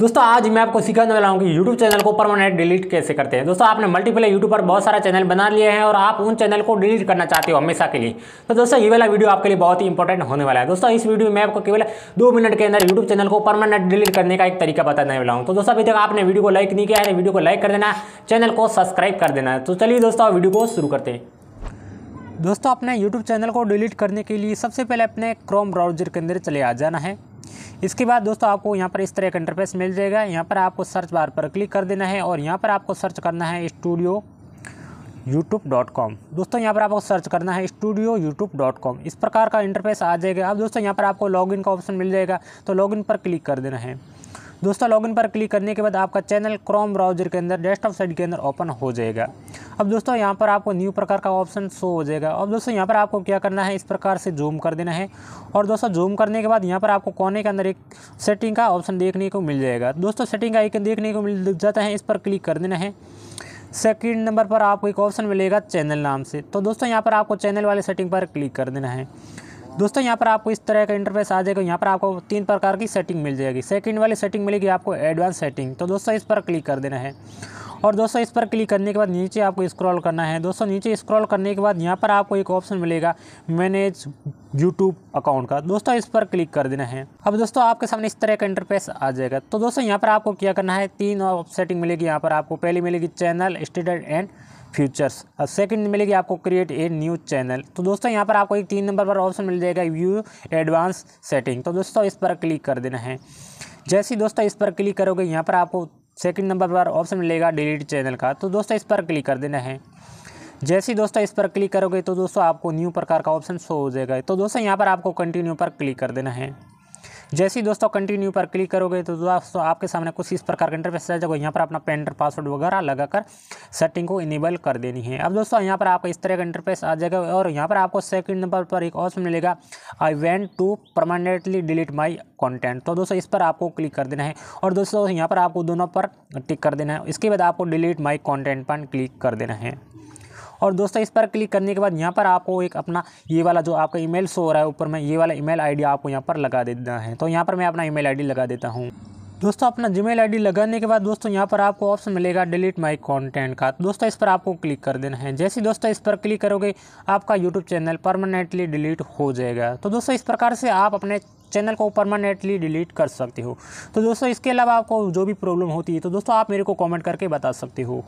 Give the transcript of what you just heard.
दोस्तों आज मैं आपको सिखाने वाला हूँ कि यूट्यूब चैनल को परमानेंट डिलीट कैसे करते हैं दोस्तों आपने मल्टीपल यूट्यूब पर बहुत सारा चैनल बना लिए हैं और आप उन चैनल को डिलीट करना चाहते हो हमेशा के लिए तो दोस्तों ये वाला वीडियो आपके लिए बहुत ही इंपॉर्टेंट होने वाला है दोस्तों इस वीडियो में आपको केवल दो मिनट के अंदर यूट्यूब चैनल को परमानेंट डिलीट करने का एक तरीका बताने वाला हूँ तो दोस्तों अभी तक आपने वीडियो को लाइक नहीं किया है वीडियो को लाइक कर देना चैनल को सब्सक्राइब कर देना तो चलिए दोस्तों वीडियो को शुरू करते हैं दोस्तों अपने YouTube चैनल को डिलीट करने के लिए सबसे पहले अपने क्रोम ब्राउजर के अंदर चले आ जाना है इसके बाद दोस्तों आपको यहाँ पर इस तरह का इंटरफेस मिल जाएगा यहाँ पर आपको सर्च बार पर क्लिक कर देना है और यहाँ पर आपको सर्च करना है स्टूडियो यूट्यूब डॉट कॉम दोस्तों यहाँ पर आपको सर्च करना है स्टूडियो यूट्यूब डॉट कॉम इस प्रकार का इंटरफेस आ जाएगा अब दोस्तों यहाँ पर आपको लॉगिन का ऑप्शन मिल जाएगा तो लॉगिन पर क्लिक कर देना है दोस्तों लॉगिन पर क्लिक करने के बाद आपका चैनल क्रोम ब्राउजर के अंदर डेस्कटॉप साइड के अंदर ओपन हो जाएगा अब दोस्तों यहाँ पर आपको न्यू प्रकार का ऑप्शन शो हो जाएगा अब दोस्तों यहाँ पर आपको क्या करना है इस प्रकार से जूम कर देना है और दोस्तों जूम करने के बाद यहाँ पर आपको कोने के अंदर एक सेटिंग का ऑप्शन देखने को मिल जाएगा दोस्तों सेटिंग का आइकन देखने को मिल जाता है इस पर क्लिक कर देना है सेकेंड नंबर पर आपको एक ऑप्शन मिलेगा चैनल नाम से तो दोस्तों यहाँ पर आपको चैनल वाले सेटिंग पर क्लिक कर देना है दोस्तों यहाँ पर आपको इस तरह का इंटरफेस आ जाएगा यहाँ पर आपको तीन प्रकार की सेटिंग मिल जाएगी सेकंड वाली सेटिंग मिलेगी आपको एडवांस सेटिंग तो दोस्तों इस पर क्लिक कर देना है और दोस्तों इस पर क्लिक करने के बाद नीचे आपको स्क्रॉल करना है दोस्तों नीचे स्क्रॉल करने के बाद यहाँ पर आपको एक ऑप्शन मिलेगा मैनेज यूट्यूब अकाउंट का दोस्तों इस पर क्लिक कर देना है अब दोस्तों आपके सामने इस तरह का इंटरफेस आ जाएगा तो दोस्तों यहाँ पर आपको क्या करना है तीन सेटिंग मिलेगी यहाँ पर आपको पहली मिलेगी चैनल स्टेटस एंड फ्यूचर्स और सेकंड मिलेगी आपको क्रिएट ए न्यू चैनल तो दोस्तों यहाँ पर आपको एक तीन नंबर पर ऑप्शन मिल जाएगा व्यू एडवांस सेटिंग तो दोस्तों इस पर क्लिक कर देना है जैसे ही दोस्तों इस पर क्लिक करोगे यहाँ पर आपको सेकंड नंबर पर ऑप्शन मिलेगा डिलीट चैनल का तो दोस्तों इस पर क्लिक कर देना है जैसे ही दोस्तों इस पर क्लिक करोगे तो दोस्तों आपको न्यू प्रकार का ऑप्शन शो हो जाएगा तो दोस्तों यहाँ पर आपको कंटिन्यू पर क्लिक कर देना है जैसे ही दोस्तों कंटिन्यू पर क्लिक करोगे तो दोस्तों तो आपके सामने कुछ इस प्रकार का इंटरफेस आ जाएगा यहाँ पर अपना पेंटर पासवर्ड वगैरह लगाकर सेटिंग को इनेबल कर देनी है अब दोस्तों यहाँ पर आपका इस तरह का इंटरफेस आ जाएगा और यहाँ पर आपको सेकंड नंबर पर एक ऑप्शन मिलेगा I want to permanently delete my content तो दोस्तों इस पर आपको क्लिक कर देना है और दोस्तों यहाँ पर आपको दोनों पर टिक कर देना है इसके बाद आपको डिलीट माई कॉन्टेंट पर क्लिक कर देना है और दोस्तों इस पर क्लिक करने के बाद यहाँ पर आपको एक अपना ये वाला जो आपका ईमेल शो हो रहा है ऊपर में ये वाला ईमेल आईडी आपको यहाँ पर लगा देना है तो यहाँ पर मैं अपना ईमेल आईडी लगा देता हूँ दोस्तों अपना जीमेल आईडी लगाने के बाद दोस्तों यहाँ पर आपको ऑप्शन मिलेगा डिलीट माय कंटेंट का तो दोस्तों इस पर आपको क्लिक कर देना है जैसे दोस्तों इस पर क्लिक करोगे आपका यूट्यूब चैनल परमानेंटली डिलीट हो जाएगा तो दोस्तों इस प्रकार से आप अपने चैनल को परमानेंटली डिलीट कर सकते हो तो दोस्तों इसके अलावा आपको जो भी प्रॉब्लम होती है तो दोस्तों आप मेरे को कॉमेंट करके बता सकते हो